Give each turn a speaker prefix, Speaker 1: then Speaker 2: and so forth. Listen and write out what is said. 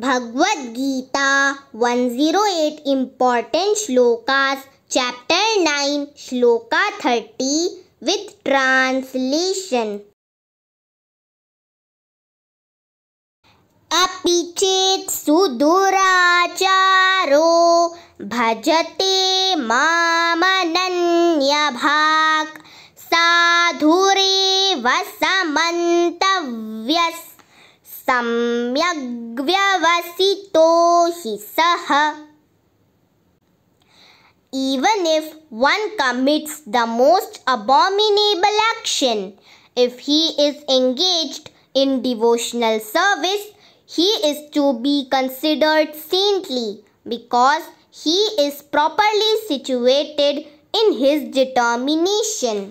Speaker 1: Bhagavad Gita 108 zero eight important shloka
Speaker 2: chapter nine shloka thirty with translation अपिचेत सुदुराचारो भजते
Speaker 1: मामनन्य भाक साधुरे वसमंतव्यस्य सम्यग्व्यवसितो हि सः even if one commits the most abominable action, if he is engaged in devotional service, he is to be considered saintly because he is properly situated in his determination.